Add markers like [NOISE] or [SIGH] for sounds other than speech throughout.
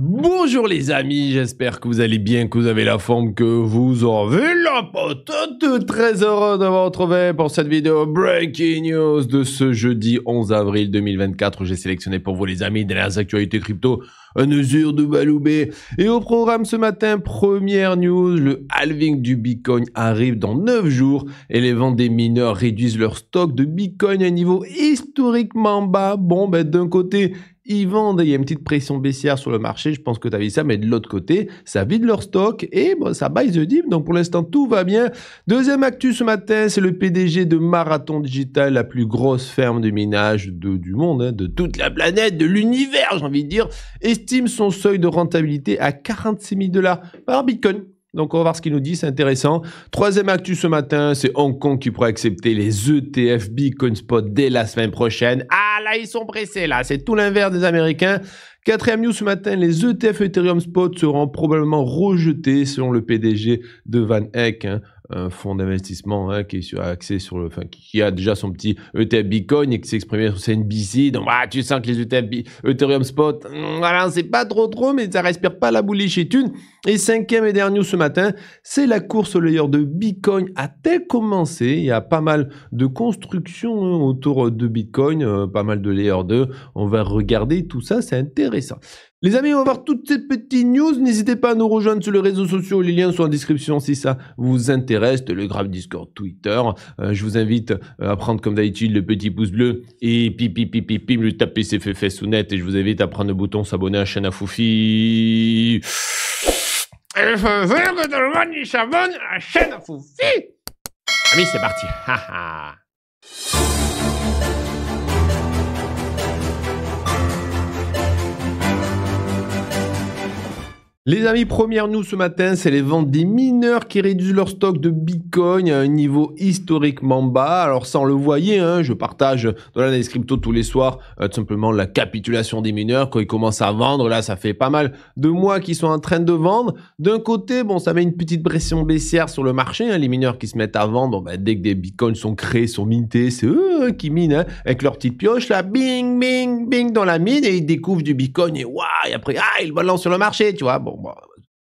Bonjour les amis, j'espère que vous allez bien, que vous avez la forme que vous avez, la pote Très heureux d'avoir vous pour cette vidéo Breaking News de ce jeudi 11 avril 2024. J'ai sélectionné pour vous les amis des dernières actualités crypto un usure de Baloubé. Et au programme ce matin, première news, le halving du Bitcoin arrive dans 9 jours et les ventes des mineurs réduisent leur stock de Bitcoin à un niveau historiquement bas. Bon, ben d'un côté, ils vendent, il y a une petite pression baissière sur le marché, je pense que tu as vu ça, mais de l'autre côté, ça vide leur stock et bon, ça baisse le dip, donc pour l'instant tout va bien. Deuxième actu ce matin, c'est le PDG de Marathon Digital, la plus grosse ferme de minage du monde, hein, de toute la planète, de l'univers j'ai envie de dire, estime son seuil de rentabilité à 46 000 dollars par Bitcoin. Donc on va voir ce qu'il nous dit, c'est intéressant. Troisième actu ce matin, c'est Hong Kong qui pourrait accepter les ETF Bitcoin Spot dès la semaine prochaine. Ah là, ils sont pressés là, c'est tout l'inverse des Américains. Quatrième news ce matin, les ETF Ethereum Spot seront probablement rejetés selon le PDG de Van Eck. Hein un fonds d'investissement hein, qui est sur, axé sur le, enfin, qui a déjà son petit ETF Bitcoin et qui s'exprime sur CNBC. Donc, ah, tu sens que les ETF Ethereum Spot, hmm, voilà, c'est pas trop trop, mais ça respire pas la boule chez Thune. Et cinquième et dernier ce matin, c'est la course au layer de Bitcoin a-t-elle commencé Il y a pas mal de constructions hein, autour de Bitcoin, euh, pas mal de layer 2. On va regarder tout ça, c'est intéressant. Les amis, on va voir toutes ces petites news. N'hésitez pas à nous rejoindre sur les réseaux sociaux. Les liens sont en description si ça vous intéresse. Le grave Discord, Twitter. Euh, je vous invite euh, à prendre comme d'habitude le petit pouce bleu et pipi pip pip le taper c'est fait fait sous net. Et je vous invite à prendre le bouton s'abonner à chaîne à Foufi. Et que tout s'abonne à la chaîne à Foufi. Amis, c'est parti. Les amis, première nous ce matin, c'est les ventes des mineurs qui réduisent leur stock de Bitcoin à un niveau historiquement bas. Alors ça, on le voyait, hein, je partage dans l'analyse crypto tous les soirs euh, tout simplement la capitulation des mineurs. Quand ils commencent à vendre, là, ça fait pas mal de mois qu'ils sont en train de vendre. D'un côté, bon, ça met une petite pression baissière sur le marché. Hein, les mineurs qui se mettent à vendre, bon, ben, dès que des Bitcoins sont créés, sont mintés, c'est eux qui minent hein, avec leur petite pioche, là, bing, bing, bing dans la mine et ils découvrent du Bitcoin et waouh, et après, ah, ils le balancent sur le marché, tu vois. Bon, bah,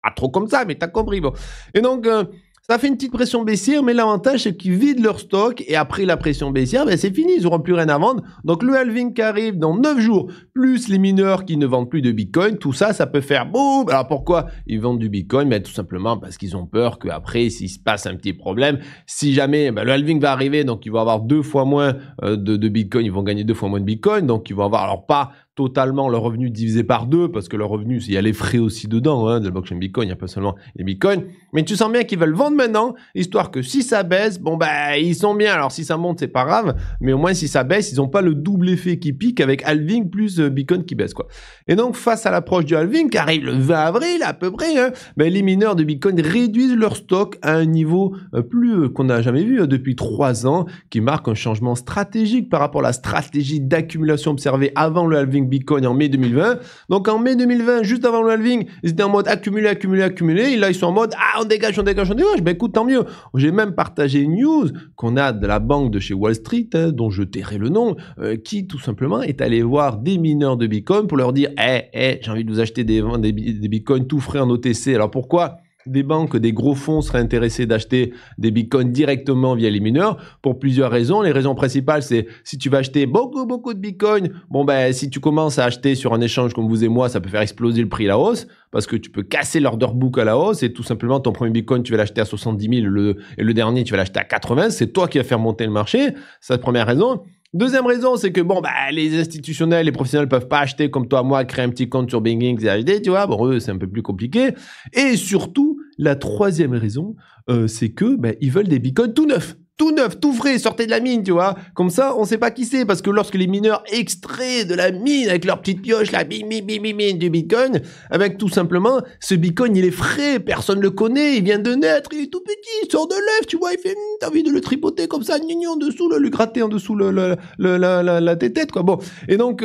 pas trop comme ça, mais t'as compris. Bon. Et donc, euh, ça fait une petite pression baissière, mais l'avantage, c'est qu'ils vident leur stock et après la pression baissière, ben, c'est fini, ils n'auront plus rien à vendre. Donc, le halving qui arrive dans 9 jours, plus les mineurs qui ne vendent plus de bitcoin, tout ça, ça peut faire boum. Alors, pourquoi ils vendent du bitcoin ben, Tout simplement parce qu'ils ont peur qu'après, s'il se passe un petit problème, si jamais ben, le halving va arriver, donc ils vont avoir deux fois moins euh, de, de bitcoin, ils vont gagner deux fois moins de bitcoin, donc ils vont avoir alors pas totalement leur revenu divisé par deux, parce que leur revenu, il y a les frais aussi dedans, hein, de la blockchain Bitcoin, il n'y a pas seulement les Bitcoins. Mais tu sens bien qu'ils veulent vendre maintenant, histoire que si ça baisse, bon, ben ils sont bien. Alors, si ça monte, c'est pas grave, mais au moins, si ça baisse, ils n'ont pas le double effet qui pique avec halving plus euh, Bitcoin qui baisse, quoi. Et donc, face à l'approche du halving, qui arrive le 20 avril, à peu près, hein, ben, les mineurs de Bitcoin réduisent leur stock à un niveau euh, plus euh, qu'on n'a jamais vu hein, depuis trois ans, qui marque un changement stratégique par rapport à la stratégie d'accumulation observée avant le halving Bitcoin en mai 2020. Donc en mai 2020, juste avant le halving, ils étaient en mode accumuler, accumuler, accumuler. Et là, ils sont en mode ah, on dégage, on dégage, on dégage. Ben écoute, tant mieux. J'ai même partagé une news qu'on a de la banque de chez Wall Street, hein, dont je tairai le nom, euh, qui tout simplement est allé voir des mineurs de Bitcoin pour leur dire hé, eh, hey, eh, j'ai envie de vous acheter des, des, des Bitcoins tout frais en OTC. Alors pourquoi des banques, des gros fonds seraient intéressés d'acheter des bitcoins directement via les mineurs pour plusieurs raisons. Les raisons principales, c'est si tu vas acheter beaucoup, beaucoup de bitcoins, bon ben, si tu commences à acheter sur un échange comme vous et moi, ça peut faire exploser le prix à la hausse parce que tu peux casser l'order book à la hausse et tout simplement ton premier bitcoin, tu vas l'acheter à 70 000 le, et le dernier, tu vas l'acheter à 80. C'est toi qui vas faire monter le marché. C'est la première raison. Deuxième raison, c'est que bon, bah, les institutionnels, les professionnels peuvent pas acheter comme toi, moi, créer un petit compte sur Binging, et acheter, tu vois. Bon, eux, c'est un peu plus compliqué. Et surtout, la troisième raison, euh, c'est que bah, ils veulent des bitcoins tout neufs tout neuf, tout frais, sortait de la mine, tu vois. Comme ça, on sait pas qui c'est, parce que lorsque les mineurs extraient de la mine avec leur petite pioche, la bim, bim, bim, bim, du bitcoin, avec tout simplement, ce bitcoin, il est frais, personne le connaît, il vient de naître, il est tout petit, il sort de l'œuf, tu vois, il fait, t'as envie de le tripoter comme ça, nignon en dessous, le, le gratter en dessous, le, le, la, la, la, tête, quoi. Bon. Et donc,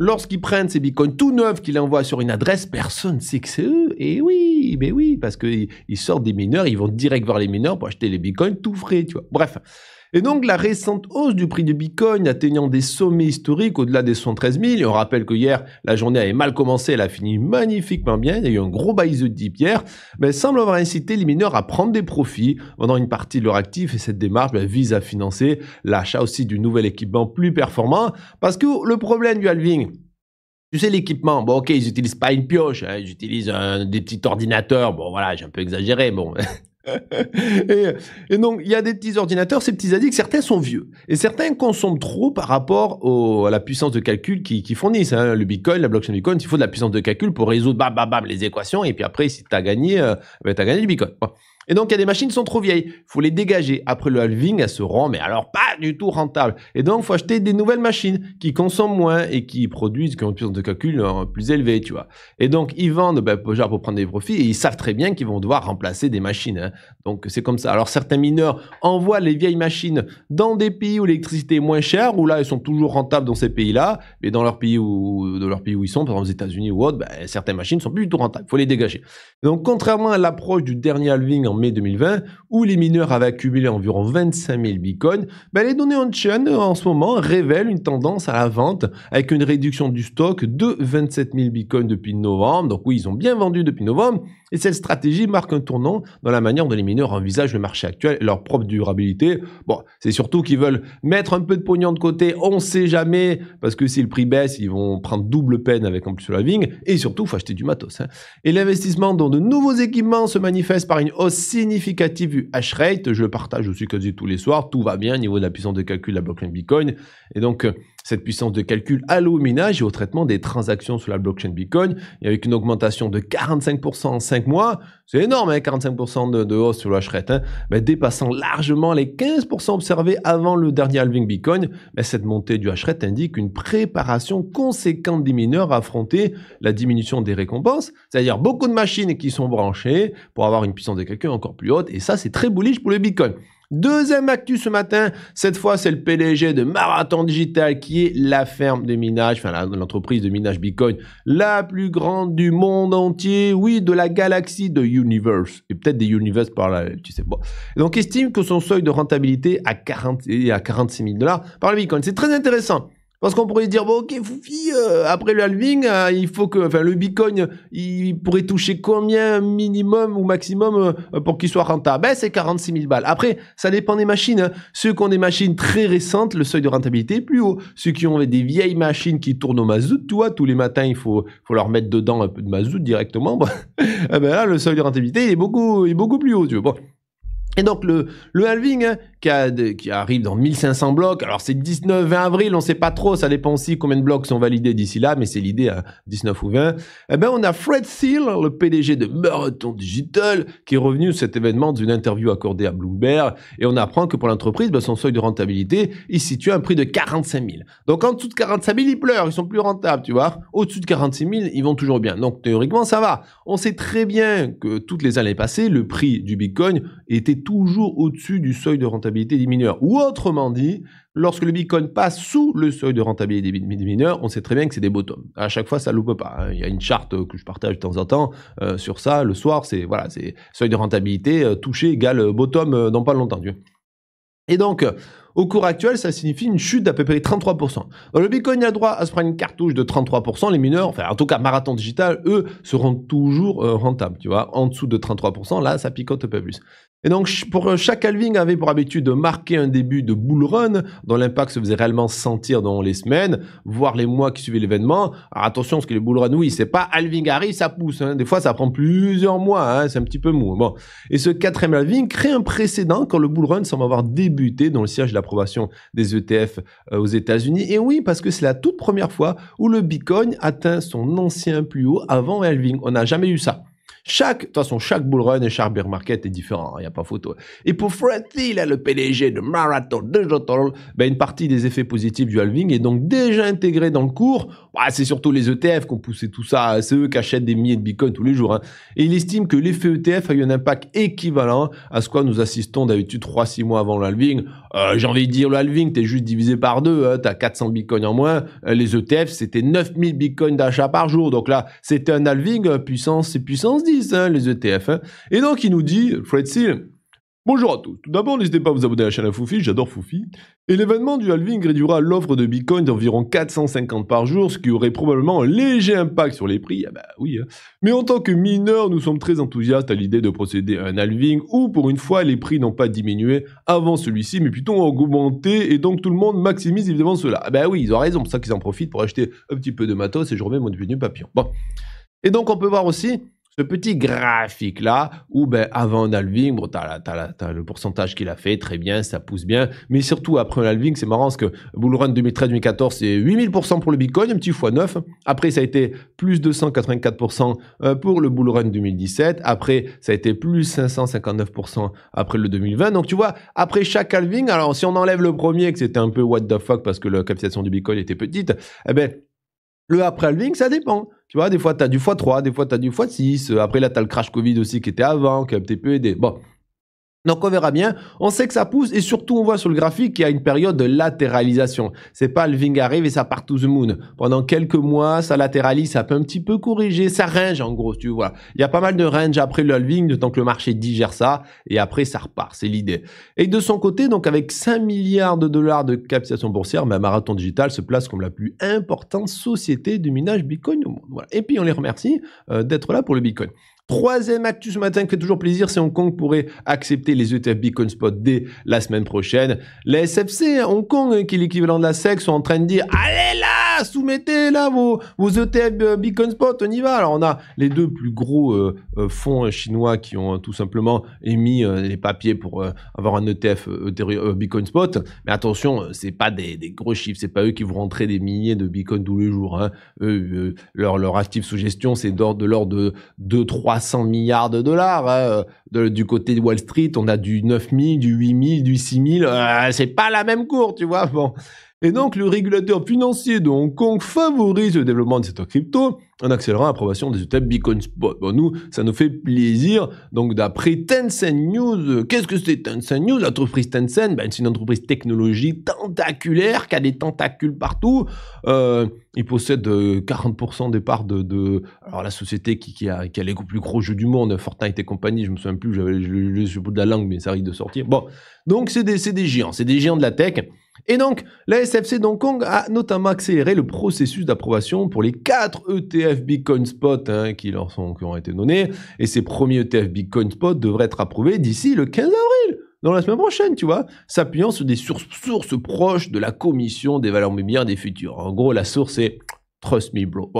lorsqu'ils prennent ces bitcoins tout neufs, qu'ils envoient sur une adresse, personne ne sait que c'est eux. Et oui, mais oui, parce qu'ils sortent des mineurs, ils vont direct voir les mineurs pour acheter les bitcoins tout frais, tu vois. Bref. Et donc la récente hausse du prix du Bitcoin atteignant des sommets historiques au-delà des 113 000, et on rappelle que hier la journée avait mal commencé, elle a fini magnifiquement bien, il y a eu un gros buy the dip hier, mais semble avoir incité les mineurs à prendre des profits, pendant une partie de leur actif, et cette démarche ben, vise à financer l'achat aussi du nouvel équipement plus performant, parce que le problème du halving, tu sais, l'équipement, bon, ok, ils n'utilisent pas une pioche, hein, ils utilisent des petits ordinateurs, bon, voilà, j'ai un peu exagéré, bon, [LAUGHS] [LAUGHS] et, donc, il y a des petits ordinateurs, ces petits addicts, certains sont vieux. Et certains consomment trop par rapport à la puissance de calcul qu'ils qui fournissent. Hein. Le Bitcoin, la blockchain Bitcoin, il faut de la puissance de calcul pour résoudre bam, les équations. Et puis après, si tu as gagné, euh, ben, tu as gagné du Bitcoin. Et donc, il y a des machines qui sont trop vieilles. faut les dégager. Après le halving, elles se rend mais alors pas du tout rentables. Et donc, faut acheter des nouvelles machines qui consomment moins et qui produisent, qui ont une puissance de calcul euh, plus élevée, tu vois. Et donc, ils vendent, ben, genre pour prendre des profits, et ils savent très bien qu'ils vont devoir remplacer des machines. Hein. Donc, c'est comme ça. Alors, certains mineurs envoient les vieilles machines dans des pays où l'électricité est moins chère, où là, elles sont toujours rentables dans ces pays-là, mais dans leur pays où, dans leur pays où ils sont, par exemple aux États-Unis ou autres, ben, certaines machines sont plus du tout rentables. faut les dégager. Donc, contrairement à l'approche du dernier halving en mai 2020, où les mineurs avaient accumulé environ 25 000 bitcoins, ben, les données on-chain en ce moment révèlent une tendance à la vente avec une réduction du stock de 27 000 bitcoins depuis novembre. Donc oui, ils ont bien vendu depuis novembre, et cette stratégie marque un tournant dans la manière dont les mineurs envisagent le marché actuel et leur propre durabilité. Bon, c'est surtout qu'ils veulent mettre un peu de pognon de côté, on sait jamais, parce que si le prix baisse, ils vont prendre double peine avec en plus le living, et surtout, il faut acheter du matos. Hein. Et l'investissement dans de nouveaux équipements se manifeste par une hausse significative du hash rate, je le partage aussi quasi tous les soirs, tout va bien au niveau de la puissance de calcul de la blockchain Bitcoin, et donc cette puissance de calcul à au minage et au traitement des transactions sur la blockchain Bitcoin. Et avec une augmentation de 45% en 5 mois, c'est énorme, 45% hein, de, hausse sur le hein, mais dépassant largement les 15% observés avant le dernier halving Bitcoin. Mais cette montée du rate indique une préparation conséquente des mineurs à affronter la diminution des récompenses, c'est-à-dire beaucoup de machines qui sont branchées pour avoir une puissance de calcul encore plus haute. Et ça, c'est très bullish pour le Bitcoin. Deuxième actu ce matin, cette fois c'est le PDG de Marathon Digital qui est la ferme de minage, enfin l'entreprise de minage Bitcoin la plus grande du monde entier, oui de la galaxie de Universe et peut-être des univers par là, tu sais pas. Donc estime que son seuil de rentabilité à 40 à 46 000 dollars par le Bitcoin. C'est très intéressant. Parce qu'on pourrait dire, bon, ok, Foufi, euh, après le halving, euh, il faut que, enfin, le bitcoin, il pourrait toucher combien minimum ou maximum euh, pour qu'il soit rentable Ben, c'est 46 000 balles. Après, ça dépend des machines. Hein. Ceux qui ont des machines très récentes, le seuil de rentabilité est plus haut. Ceux qui ont des vieilles machines qui tournent au mazout, tu vois, tous les matins, il faut, faut leur mettre dedans un peu de mazout directement. [LAUGHS] Eh ben là, le seuil de rentabilité, est beaucoup, est beaucoup plus haut, tu vois. Bon. Et donc, le, le halving, hein, qui, arrive dans 1500 blocs. Alors c'est 19, 20 avril, on ne sait pas trop, ça dépend aussi combien de blocs sont validés d'ici là, mais c'est l'idée, à hein, 19 ou 20. Eh bien, on a Fred Seal, le PDG de Marathon Digital, qui est revenu cet événement d'une interview accordée à Bloomberg, et on apprend que pour l'entreprise, ben, son seuil de rentabilité, il situe un prix de 45 000. Donc en dessous de 45 000, ils pleurent, ils sont plus rentables, tu vois. Au-dessus de 46 000, ils vont toujours bien. Donc théoriquement, ça va. On sait très bien que toutes les années passées, le prix du Bitcoin était toujours au-dessus du seuil de rentabilité des mineurs. Ou autrement dit, lorsque le Bitcoin passe sous le seuil de rentabilité des mineurs, on sait très bien que c'est des bottoms. À chaque fois, ça loupe pas. Hein. Il y a une charte que je partage de temps en temps euh, sur ça. Le soir, c'est voilà, c'est seuil de rentabilité euh, touché égale euh, bottom dans pas longtemps. Et donc, au cours actuel, ça signifie une chute d'à peu près 33%. le Bitcoin a droit à se prendre une cartouche de 33%. Les mineurs, enfin en tout cas Marathon Digital, eux, seront toujours rentables, tu vois. En dessous de 33%, là, ça picote un peu plus. Et donc, pour euh, chaque Alving avait pour habitude de marquer un début de bull run dont l'impact se faisait réellement sentir dans les semaines, voire les mois qui suivaient l'événement. Attention, parce que les bull run, oui, c'est pas Alving arrive, ça pousse. Hein. Des fois, ça prend plusieurs mois, hein, c'est un petit peu mou. Bon. Et ce quatrième Alving crée un précédent quand le bull run semble avoir débuté dans le siège de l'approbation des ETF euh, aux États-Unis. Et oui, parce que c'est la toute première fois où le Bitcoin atteint son ancien plus haut avant Alving. On n'a jamais eu ça. Chaque, de toute façon, chaque bull run et chaque bear market est différent, il hein, y n'y a pas photo. Et pour Fred Thiel, le PDG de Marathon Digital, Ben une partie des effets positifs du halving est donc déjà intégrée dans le cours. Bah, c'est surtout les ETF qui ont poussé tout ça, hein. c'est eux qui achètent des milliers de bitcoins tous les jours. Hein. Et il estime que l'effet ETF a eu un impact équivalent à ce quoi nous assistons d'habitude 3-6 mois avant l'halving. Euh, J'ai envie de dire, le halving, t'es juste divisé par deux, hein, as 400 bitcoins en moins. Euh, les ETF, c'était 9000 bitcoins d'achat par jour. Donc là, c'était un halving euh, puissance et puissance Hein, les ETF. Hein. Et donc, il nous dit, Fred Seal, Bonjour à tous. Tout d'abord, n'hésitez pas à vous abonner à la chaîne à Foufi, j'adore Foufi. Et l'événement du halving réduira l'offre de Bitcoin d'environ 450 par jour, ce qui aurait probablement un léger impact sur les prix. Ah bah oui. Hein. Mais en tant que mineur nous sommes très enthousiastes à l'idée de procéder à un halving où, pour une fois, les prix n'ont pas diminué avant celui-ci, mais plutôt augmenté et donc tout le monde maximise évidemment cela. Ah bah oui, ils ont raison, pour ça qu'ils en profitent pour acheter un petit peu de matos et je remets mon devenu papillon. Bon. Et donc, on peut voir aussi ce petit graphique là où ben, avant un halving, le pourcentage qu'il a fait, très bien, ça pousse bien, mais surtout après un halving, c'est marrant parce que Bullrun 2013-2014, c'est 8000% pour le Bitcoin, un petit fois 9. Après, ça a été plus 284% euh, pour le Bullrun 2017. Après, ça a été plus 559% après le 2020. Donc tu vois, après chaque halving, alors si on enlève le premier, que c'était un peu what the fuck parce que la capitalisation du Bitcoin était petite, eh ben, le après halving, ça dépend. Tu vois, des fois, tu as du x3, des fois, tu as du x6. Après, là, tu as le crash Covid aussi qui était avant, qui a un petit peu aidé. Bon, donc on verra bien. On sait que ça pousse et surtout on voit sur le graphique qu'il y a une période de latéralisation. C'est pas le Ving arrive et ça part tout the moon. Pendant quelques mois, ça latéralise, ça peut un petit peu corriger, ça range en gros, tu vois. Il y a pas mal de range après le halving, de temps que le marché digère ça et après ça repart, c'est l'idée. Et de son côté, donc avec 5 milliards de dollars de capitalisation boursière, ben, Marathon Digital se place comme la plus importante société de minage Bitcoin au monde. Et puis on les remercie euh, d'être là pour le Bitcoin. Troisième actu ce matin qui fait toujours plaisir, c'est Hong Kong pourrait accepter les ETF Bitcoin Spot dès la semaine prochaine. Les SFC Hong Kong, hein, qui est l'équivalent de la SEC, sont en train de dire « Allez là !» soumettez là vos, ETF euh, Beacon Spot, on y va. Alors on a les deux plus gros euh, euh, fonds chinois qui ont hein, tout simplement émis les papiers pour avoir un e ETF Beacon Spot. Mais attention, c'est pas des, gros chiffres, c'est pas eux qui vous rentrer des milliers de Beacon tous les jours. Hein. leur, leur actif sous gestion, c'est de l'ordre de 200-300 milliards de dollars. Hein. du côté de Wall Street, on a du 9000, du 8000, du 6000. c'est pas la même cour, tu vois. Bon. Et donc, le régulateur financier de Hong Kong favorise le développement de cette crypto en accélérant l'approbation des ETF Bitcoin Spot. Bon, nous, ça nous fait plaisir. Donc, d'après Tencent News, euh, qu'est-ce que c'est Tencent News L'entreprise Tencent, ben, c'est une entreprise technologique tentaculaire qui a des tentacules partout. Euh, il possède 40% euh, des parts de, Alors, la société qui, a, qui, a, les plus gros jeux du monde, Fortnite et compagnie, je me souviens plus, j'avais le bout de la langue, mais ça arrive de sortir. Bon, donc, c'est des, des géants, c'est des géants de la tech. Et donc, la SFC d'Hong Kong a notamment accéléré le processus d'approbation pour les 4 ETF Bitcoin Spot hein, qui, leur qui ont été donnés. Et ces premiers ETF Bitcoin Spot devraient être approuvés d'ici le 15 avril dans la semaine prochaine, tu vois, s'appuyant sur des sources, proches de la commission des valeurs mobilières des futurs. En gros, la source est Trust me, bro.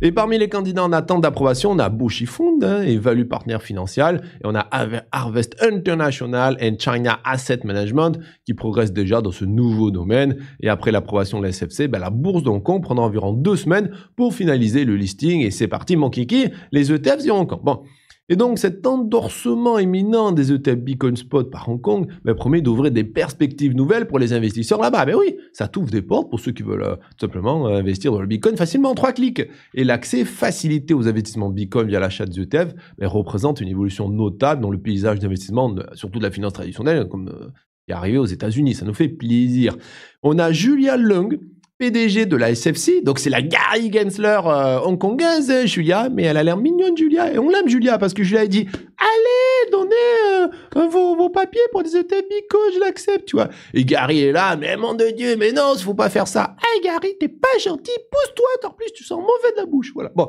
Et parmi les candidats en attente d'approbation, on a Bushy Fund hein, et Value Partner Financial, et on a Harvest International and China Asset Management qui progressent déjà dans ce nouveau domaine. Et après l'approbation de la SFC, ben, la bourse d'Hong Kong prendra environ deux semaines pour finaliser le listing. Et c'est parti, mon kiki, les ETFs iront quand Bon, et donc cet endorsement éminent des ETF Beacon Spot par Hong Kong bah, promet d'ouvrir des perspectives nouvelles pour les investisseurs là-bas. Mais ben oui, ça t'ouvre des portes pour ceux qui veulent euh, tout simplement euh, investir dans le Bitcoin facilement en trois clics. Et l'accès facilité aux investissements Bitcoin via l'achat des ETF ben, représente une évolution notable dans le paysage d'investissement, surtout de la finance traditionnelle, comme il euh, est arrivé aux États-Unis. Ça nous fait plaisir. On a Julia Lung PDG de la SFC, donc c'est la Gary Gensler Hong euh, hongkongaise, Julia, mais elle a l'air mignonne, Julia, et on l'aime, Julia, parce que Julia, a dit Allez, donnez euh, euh, vos, papiers pour des ETF bico, je l'accepte, tu vois. Et Gary est là, mais mon de Dieu, mais non, il faut pas faire ça. hey, Gary, t'es pas gentil, pousse-toi, en plus, tu sens mauvais de la bouche, voilà. Bon.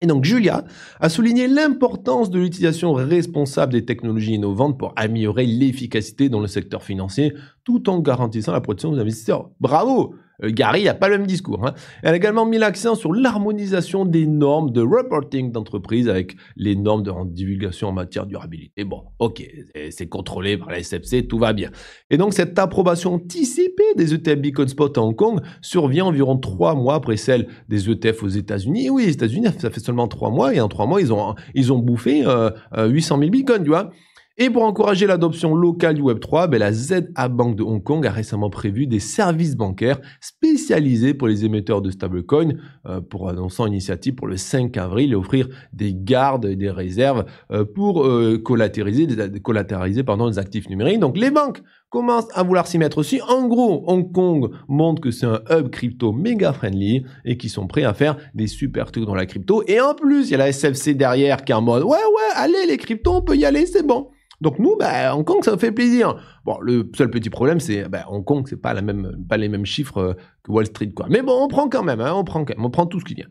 Et donc Julia a souligné l'importance de l'utilisation responsable des technologies innovantes pour améliorer l'efficacité dans le secteur financier tout en garantissant la protection des investisseurs. Bravo euh, Gary n'a pas le même discours. Hein. Elle a également mis l'accent sur l'harmonisation des normes de reporting d'entreprise avec les normes de divulgation en matière de durabilité. Bon, ok, c'est contrôlé par la SFC, tout va bien. Et donc cette approbation anticipée des ETF Beacon Spot à Hong Kong survient environ trois mois après celle des ETF aux États-Unis. Oui, les États-Unis, ça fait seulement trois mois et en trois mois, ils ont, ils ont bouffé 800 euh, 000 euh, beacon tu vois. Et pour encourager l'adoption locale du Web3, ben, la ZA Bank de Hong Kong a récemment prévu des services bancaires spécialisés pour les émetteurs de stablecoins euh, pour annoncer une initiative pour le 5 avril et offrir des gardes et des réserves euh, pour euh, collatériser, des, les actifs numériques. Donc les banques commencent à vouloir s'y mettre aussi. En gros, Hong Kong montre que c'est un hub crypto méga friendly et qu'ils sont prêts à faire des super trucs dans la crypto. Et en plus, il y a la SFC derrière qui est en mode ouais ouais, allez les cryptos, on peut y aller, c'est bon. Donc nous, bah, Hong Kong, ça nous fait plaisir. Bon, le seul petit problème, c'est bah, Hong Kong, c'est pas la même, pas les mêmes chiffres euh, que Wall Street, quoi. Mais bon, on prend quand même, hein, on prend quand même, on prend tout ce qui vient.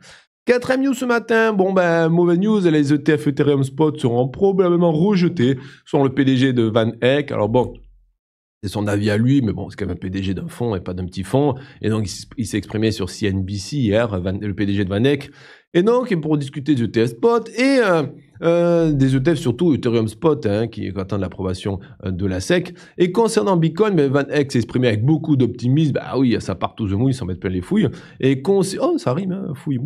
Quatrième news ce matin, bon ben mauvaise news, les ETF Ethereum Spot seront probablement rejetés, sur le PDG de Van Eck. Alors bon, c'est son avis à lui, mais bon, c'est quand même un PDG d'un fonds et pas d'un petit fonds. Et donc, il s'est exprimé sur CNBC hier, le PDG de Van Eck. Et donc, pour discuter du ETF Spot. Et euh, euh, des ETF, surtout Ethereum Spot, hein, qui attend l'approbation euh, de la SEC. Et concernant Bitcoin, ben Van Eck exprimé avec beaucoup d'optimisme. Bah oui, ça part tout de mouille, ils s'en mettent plein les fouilles. Et oh, ça rime, hein, fouille,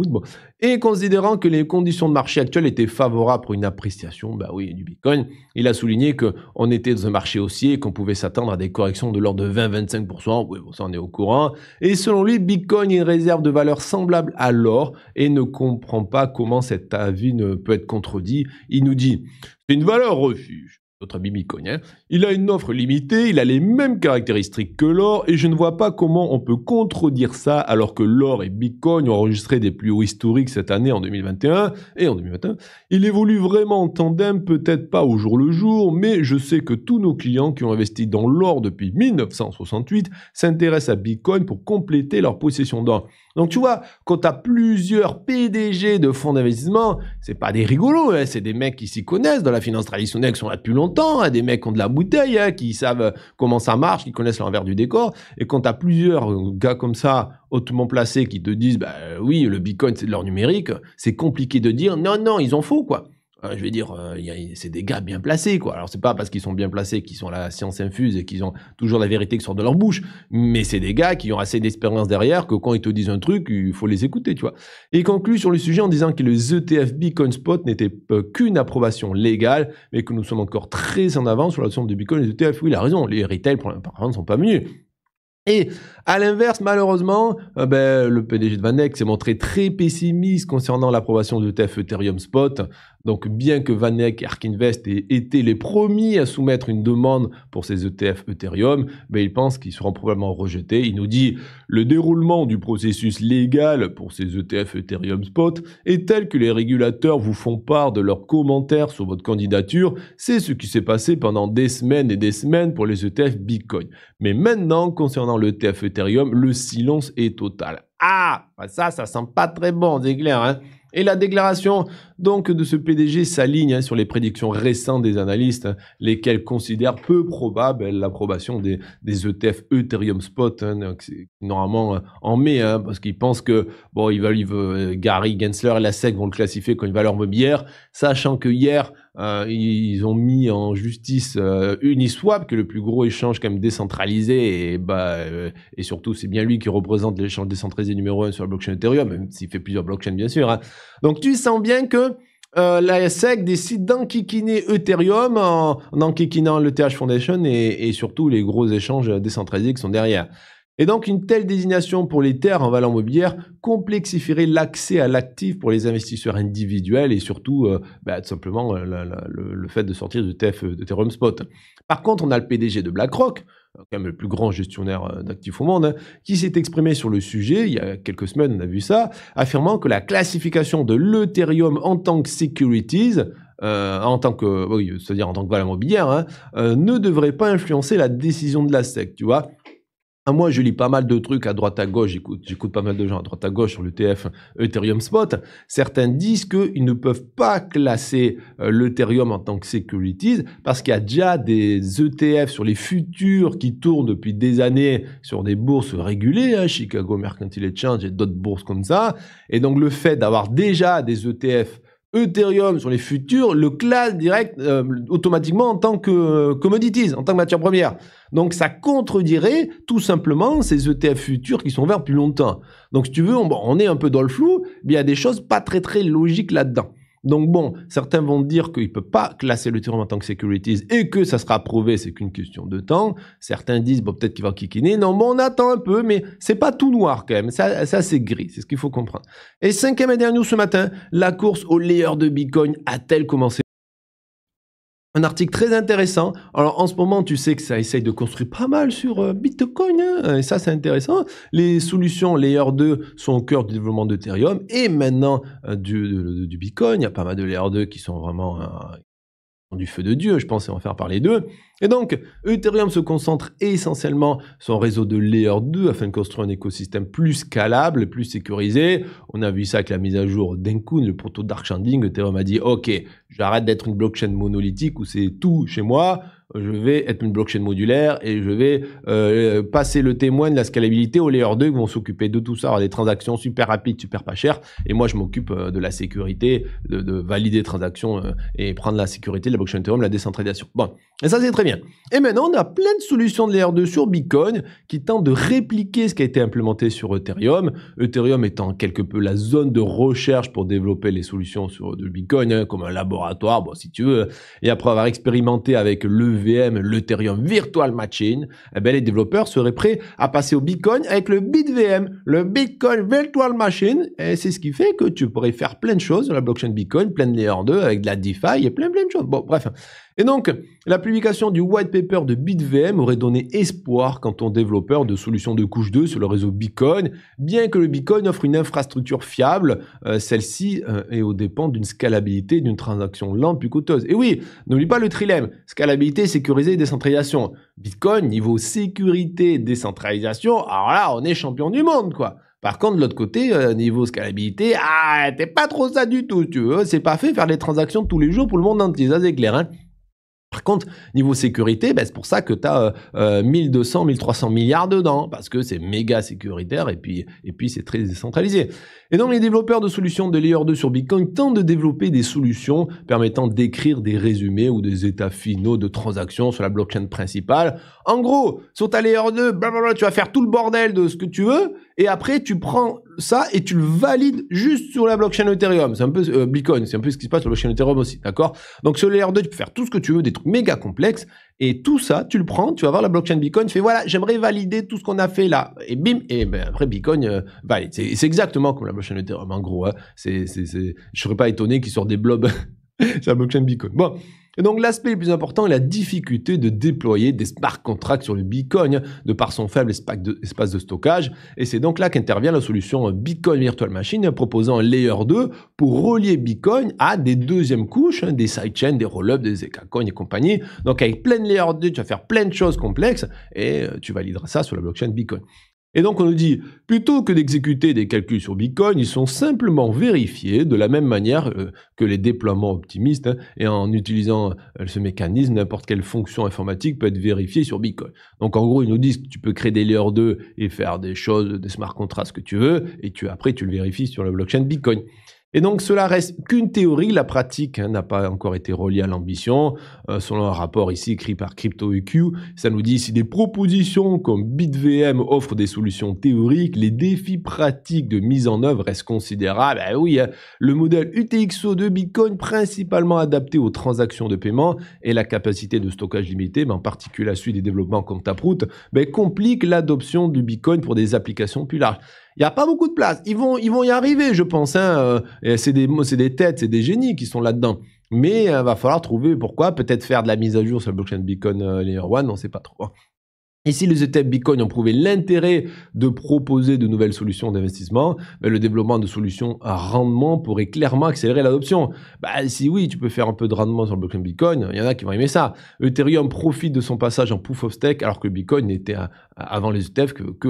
Et considérant que les conditions de marché actuelles étaient favorables pour une appréciation, bah oui, du Bitcoin, il a souligné qu'on était dans un marché haussier et qu'on pouvait s'attendre à des corrections de l'ordre de 20-25%. Oui, bon, ça, on est au courant. Et selon lui, Bitcoin est une réserve de valeur semblable à l'or et ne comprend pas comment cet avis ne peut être contredit il nous dit, c'est une valeur refuge notre ami Bitcoin. Il a une offre limitée, il a les mêmes caractéristiques que l'or, et je ne vois pas comment on peut contredire ça alors que l'or et Bitcoin ont enregistré des plus hauts historiques cette année en 2021 et en 2021. Il évolue vraiment en tandem, peut-être pas au jour le jour, mais je sais que tous nos clients qui ont investi dans l'or depuis 1968 s'intéressent à Bitcoin pour compléter leur possession d'or. Donc tu vois, quand tu as plusieurs PDG de fonds d'investissement, c'est pas des rigolos, hein, c'est des mecs qui s'y connaissent dans la finance traditionnelle, qui sont là depuis longtemps Hein. des mecs qui ont de la bouteille, hein, qui savent euh, comment ça marche, qui connaissent l'envers du décor. Et quand tu as plusieurs euh, gars comme ça, hautement placés, qui te disent, bah euh, oui, le Bitcoin, c'est de l'or numérique, c'est compliqué de dire, non, non, ils ont faux, quoi je vais dire, euh, c'est des gars bien placés, quoi. Alors, c'est pas parce qu'ils sont bien placés qu'ils sont la science infuse et qu'ils ont toujours la vérité qui sort de leur bouche, mais c'est des gars qui ont assez d'expérience derrière que quand ils te disent un truc, il faut les écouter, tu vois. Et il conclut sur le sujet en disant que le ETF Bitcoin Spot n'était qu'une approbation légale, mais que nous sommes encore très en avance sur la somme de Bitcoin et ETF. Oui, il a raison, les retail, par exemple, ne sont pas mieux. Et à l'inverse, malheureusement, euh, ben, le PDG de Vanek s'est montré très pessimiste concernant l'approbation de e TF Ethereum Spot, donc bien que Vanek et Arkinvest aient été les premiers à soumettre une demande pour ces ETF Ethereum, mais ben, ils pensent qu'ils seront probablement rejetés. Il nous dit le déroulement du processus légal pour ces ETF Ethereum Spot est tel que les régulateurs vous font part de leurs commentaires sur votre candidature. C'est ce qui s'est passé pendant des semaines et des semaines pour les ETF Bitcoin. Mais maintenant, concernant l'ETF e Ethereum, le silence est total. Ah, ben, ça, ça sent pas très bon, c'est clair. Hein et la déclaration donc de ce PDG s'aligne hein, sur les prédictions récentes des analystes, lesquels considèrent peu probable l'approbation des, ETF e Ethereum Spot, hein, normalement euh, en mai, hein, parce qu'ils pensent que bon, ils veulent, euh, Gary Gensler et la SEC vont le classifier comme une valeur mobilière, sachant que hier euh, ils ont mis en justice euh, Uniswap, qui est le plus gros échange quand même décentralisé, et, bah, euh, et surtout c'est bien lui qui représente l'échange décentralisé numéro 1 sur la blockchain Ethereum, même s'il fait plusieurs blockchains bien sûr. Hein. Donc tu sens bien que la SEC décide d'enquiquiner Ethereum en, en enquiquinant le TH Foundation et, et, surtout les gros échanges décentralisés qui sont derrière. Et donc, une telle désignation pour les terres en valeur mobilière complexifierait l'accès à l'actif pour les investisseurs individuels et surtout, euh, bah, tout simplement, euh, le, fait de sortir de, TF, de Ethereum Spot. Par contre, on a le PDG de BlackRock, euh, quand même le plus grand gestionnaire d'actifs au monde, qui s'est exprimé sur le sujet il y a quelques semaines, on a vu ça, affirmant que la classification de l'Ethereum en tant que securities, en tant que, c'est-à-dire en tant que valeur mobilière, hein, ne devrait pas influencer la décision de la SEC, tu vois. Ah, moi, je lis pas mal de trucs à droite à gauche, j'écoute, j'écoute pas mal de gens à droite à gauche sur l'ETF euh, Ethereum Spot. Certains disent qu'ils ne peuvent pas classer euh, l'Ethereum en tant que securities parce qu'il y a déjà des ETF sur les futurs qui tournent depuis des années sur des bourses régulées, hein, Chicago Mercantile Exchange et d'autres bourses comme ça. Et donc le fait d'avoir déjà des ETF Ethereum sur les futurs le classe direct euh, automatiquement en tant que euh, commodities, en tant que matière première. Donc ça contredirait tout simplement ces ETF futurs qui sont verts plus longtemps. Donc si tu veux, on, on est un peu dans le flou, il y a des choses pas très très logiques là-dedans. Donc bon, certains vont dire qu'il ne peut pas classer le Ethereum en tant que securities et que ça sera prouvé, c'est qu'une question de temps. Certains disent, bon, peut-être qu'il va kikiner. Non, bon, on attend un peu, mais c'est pas tout noir quand même. Ça, ça c'est gris, c'est ce qu'il faut comprendre. Et cinquième et dernier ce matin, la course au layer de Bitcoin a-t-elle commencé un article très intéressant. Alors en ce moment, tu sais que ça essaye de construire pas mal sur euh, Bitcoin, hein, et ça c'est intéressant. Les solutions Layer 2 sont au cœur du développement d'Ethereum, et maintenant euh, du, Bitcoin, il y a pas mal de Layer 2 qui sont vraiment euh, du feu de Dieu, je pense, et va faire parler d'eux. Et donc, Ethereum se concentre essentiellement sur un réseau de Layer 2 afin de construire un écosystème plus scalable, plus sécurisé. On a vu ça avec la mise à jour d'Enkun, le proto Dark Shanding. Ethereum a dit, OK, j'arrête d'être une blockchain monolithique où c'est tout chez moi. Je vais être une blockchain modulaire et je vais euh, passer le témoin de la scalabilité aux Layer 2 qui vont s'occuper de tout ça, avoir des transactions super rapides, super pas chères. Et moi, je m'occupe euh, de la sécurité, de, de valider les transactions euh, et prendre la sécurité de la blockchain Ethereum, la décentralisation. Bon, et ça, c'est très bien. Et maintenant, eh ben on a plein de solutions de layer 2 sur Bitcoin qui tentent de répliquer ce qui a été implémenté sur Ethereum. Ethereum étant quelque peu la zone de recherche pour développer les solutions sur de Bitcoin, hein, comme un laboratoire, bon, si tu veux. Et après avoir expérimenté avec l'EVM, l'Ethereum Virtual Machine, eh ben, les développeurs seraient prêts à passer au Bitcoin avec le BitVM, le Bitcoin Virtual Machine. Et c'est ce qui fait que tu pourrais faire plein de choses sur la blockchain Bitcoin, plein de layer 2 avec de la DeFi et plein plein de choses. Bon, bref. Et donc, la publication du white paper de BitVM aurait donné espoir quant aux développeurs de solutions de couche 2 sur le réseau Bitcoin, bien que le Bitcoin offre une infrastructure fiable, euh, celle-ci est euh, aux dépens d'une scalabilité d'une transaction lente plus coûteuse. Et oui, n'oublie pas le trilemme, scalabilité, sécurisé et décentralisation. Bitcoin, niveau sécurité, décentralisation, alors là, on est champion du monde, quoi. Par contre, de l'autre côté, euh, niveau scalabilité, ah, t'es pas trop ça du tout, tu veux. C'est pas fait faire des transactions tous les jours pour le monde entier, ça c'est clair. Hein. Par contre, niveau sécurité, ben, c'est pour ça que tu as 1200, 1300 milliards dedans, parce que c'est méga sécuritaire et puis, et puis c'est très décentralisé. Et donc les développeurs de solutions de Layer 2 sur Bitcoin tentent de développer des solutions permettant d'écrire des résumés ou des états finaux de transactions sur la blockchain principale. En gros, sur ta Layer 2, tu vas faire tout le bordel de ce que tu veux, et après tu prends ça et tu le valides juste sur la blockchain Ethereum. C'est un peu euh, Bitcoin, c'est un peu ce qui se passe sur la blockchain Ethereum aussi, d'accord Donc sur r 2, tu peux faire tout ce que tu veux, des trucs méga complexes, et tout ça, tu le prends, tu vas voir la blockchain Bitcoin, tu fais voilà, j'aimerais valider tout ce qu'on a fait là, et bim, et ben après Bitcoin euh, valide. C'est exactement comme la blockchain Ethereum en gros. Hein. C'est, je serais pas étonné qu'il sorte des blobs [LAUGHS] sur la blockchain Bitcoin. Bon. Et donc l'aspect le plus important est la difficulté de déployer des smart contracts sur le Bitcoin de par son faible espace de stockage. Et c'est donc là qu'intervient la solution Bitcoin Virtual Machine proposant un layer 2 pour relier Bitcoin à des deuxièmes couches, hein, des sidechains, des roll-ups, des ZK-coins et compagnie. Donc avec plein de layer 2, tu vas faire plein de choses complexes et euh, tu valideras ça sur la blockchain Bitcoin. Et donc on nous dit, plutôt que d'exécuter des calculs sur Bitcoin, ils sont simplement vérifiés de la même manière euh, que les déploiements optimistes, hein, et en utilisant euh, ce mécanisme, n'importe quelle fonction informatique peut être vérifiée sur Bitcoin. Donc en gros, ils nous disent que tu peux créer des layers 2 et faire des choses, des smart contracts que tu veux, et tu après tu le vérifies sur la blockchain Bitcoin. Et donc cela reste qu'une théorie, la pratique n'a pas encore été reliée à l'ambition. Euh, selon un rapport ici écrit par CryptoEQ, ça nous dit si des propositions comme BitVM offrent des solutions théoriques, les défis pratiques de mise en œuvre restent considérables. Ah oui, hein. le modèle UTXO de Bitcoin, principalement adapté aux transactions de paiement et la capacité de stockage limitée, mais en particulier la suite des développements comme Taproot, ben, complique l'adoption du Bitcoin pour des applications plus larges. Il n'y a pas beaucoup de place. Ils vont, ils vont y arriver, je pense. Hein. Euh, c'est des, des têtes, c'est des génies qui sont là-dedans. Mais il euh, va falloir trouver pourquoi. Peut-être faire de la mise à jour sur le blockchain Beacon Layer 1, on ne sait pas trop. Hein. Ici, les ETF Bitcoin ont prouvé l'intérêt de proposer de nouvelles solutions d'investissement, mais ben, le développement de solutions à rendement pourrait clairement accélérer l'adoption. Bah, si oui, tu peux faire un peu de rendement sur le blockchain Bitcoin, il y en a qui vont aimer ça. Ethereum profite de son passage en proof of stake alors que Bitcoin n'était avant les ETF que, que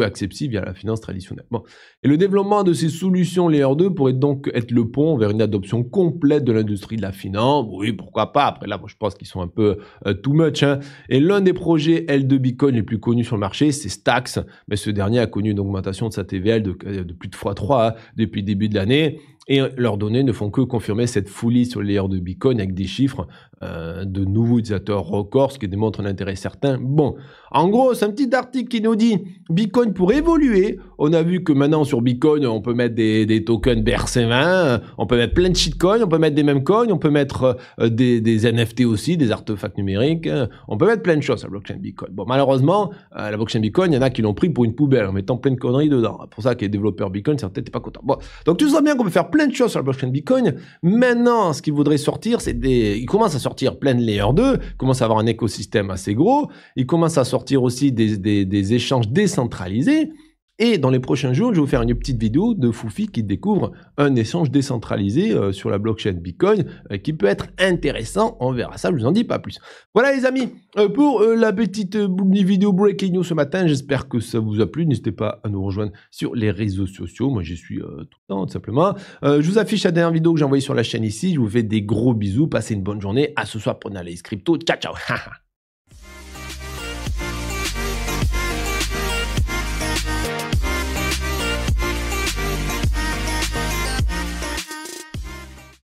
via la finance traditionnelle. Bon. Et le développement de ces solutions Layer 2 pourrait donc être le pont vers une adoption complète de l'industrie de la finance. Oui, pourquoi pas Après là, je pense qu'ils sont un peu euh, too much. Hein. Et l'un des projets L2 Bitcoin les plus connu sur le marché, c'est Stax. Mais ce dernier a connu une augmentation de sa TVL euh, de, plus de x3 hein, depuis le début de l'année. Et euh, leurs données ne font que confirmer cette folie sur les layers de Bitcoin avec des chiffres euh, de nouveaux utilisateurs records, ce qui démontre un intérêt certain. Bon, en gros, c'est un petit article qui nous dit Bitcoin pour évoluer. On a vu que maintenant sur Bitcoin, on peut mettre des, tokens BRC20, on peut mettre plein de shitcoins, on peut mettre des mêmes coins, on peut mettre euh, des, NFT aussi, des artefacts numériques, on peut mettre plein de choses à la blockchain Bitcoin. Bon, malheureusement, la blockchain Bitcoin, il y en a qui l'ont pris pour une poubelle en mettant plein de conneries dedans. C'est pour ça que les développeurs Bitcoin, c'est peut-être pas contents. Bon, donc tu sens bien qu'on peut faire plein de choses sur le blockchain Bitcoin. Maintenant, ce qu'il voudrait sortir, c'est des. commence à sortir plein de layers 2, commence à avoir un écosystème assez gros, il commence à sortir aussi des échanges décentralisés. Et dans les prochains jours, je vais vous faire une petite vidéo de Foufi qui découvre un échange décentralisé euh, sur la blockchain Bitcoin euh, qui peut être intéressant. On verra ça, je vous en dis pas plus. Voilà les amis, euh, pour la petite vidéo breaking news ce matin, j'espère que ça vous a plu. N'hésitez pas à nous rejoindre sur les réseaux sociaux. Moi, j'y suis tout le temps, tout simplement. je vous affiche la dernière vidéo que j'ai envoyée sur la chaîne ici. Je vous fais des gros bisous. Passez une bonne journée. À ce soir pour les crypto. Ciao, ciao [LAUGHS]